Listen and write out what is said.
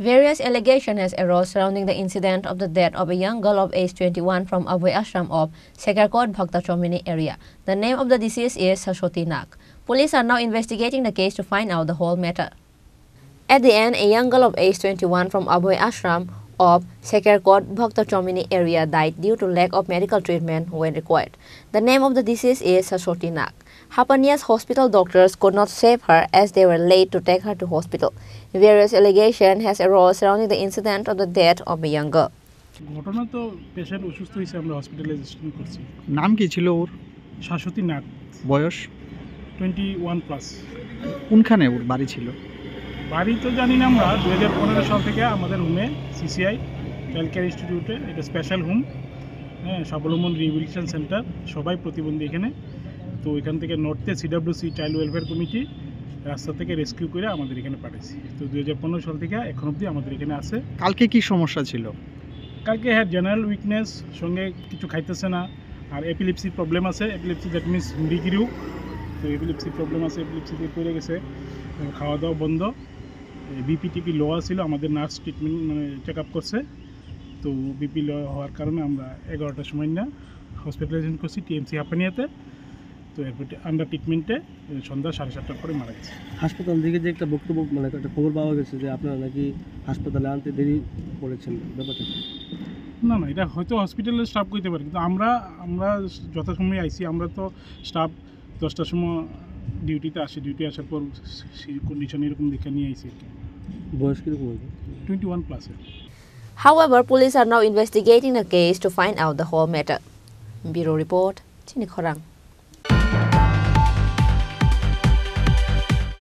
Various allegations has arose surrounding the incident of the death of a young girl of age 21 from Abwe Ashram of Sekarkot Bhaktachomini area. The name of the deceased is Sashoti Police are now investigating the case to find out the whole matter. At the end, a young girl of age 21 from Abwe Ashram of bhakta Chomini area died due to lack of medical treatment when required. The name of the disease is Nak. Hapania's hospital doctors could not save her as they were late to take her to hospital. Various allegations has arose surrounding the incident of the death of a young girl. ঘটনা তো patient অসুস্থ হয়েছে আমরা hospitalisation করছি নাম কি ছিল ওর শাশ্বতী বয়স টোয়েন্টি ওয়ান প্লাস কোনখানে ওর বাড়ি ছিল বাড়ি তো জানি না আমরা দু হাজার পনেরো সাল থেকে আমাদের রুমে সিসিআই হেলথ কেয়ার ইনস্টিটিউটে এটা স্পেশাল হোম হ্যাঁ স্বাবলম্বন রিহেবিলিটেশন সেন্টার সবাই প্রতিবন্ধী এখানে তো এখান থেকে নর্থে সিডাব্লিউসি চাইল্ড ওয়েলফেয়ার কমিটি রাস্তা থেকে রেস্কিউ করে আমাদের এখানে পাঠিয়েছি তো দু সাল থেকে এখন অবধি আমাদের এখানে আছে কালকে কি সমস্যা ছিল কালকে হ্যাঁ জেনারেল উইকনেস সঙ্গে কিছু খাইতেছে না আর এপিলিপসির প্রবলেম আছে এপিলিপসি দ্যাট মিনস মুড়িগিরিও তো এপিলিপসির প্রবলেম আছে এপিলিপসিতে পড়ে গেছে খাওয়া দাওয়া বন্ধ বিপিটিপি লোয়া ছিল আমাদের নার্স ট্রিটমেন্ট মানে চেক আপ করছে তো বিপি লো হওয়ার কারণে আমরা এগারোটার সময় না হসপিটালাইজেশন করছি টিএমসি হাফানিয়াতে তো এরপর আন্ডার ট্রিটমেন্টে সন্ধ্যা সাড়ে সাতটার পরে মারা গেছে হাসপাতাল থেকে যে একটা বক্তব্য মানে একটা খবর পাওয়া গেছে যে আপনারা নাকি হাসপাতালে আনতে দেরি করেছেন ব্যাপারটা না না এটা হয়তো হসপিটালের স্টাফ করতে পারে কিন্তু আমরা আমরা যথাসময়ে আইসি আমরা তো স্টাফ দশটার সময় ডিউটিতে আসি ডিউটি আসার পর কন্ডিশন এরকম দেখে নিয়ে আইসি আর কি 21 plus. However, police are now investigating the case to find out the whole matter. Bureau report, Chini Khorang.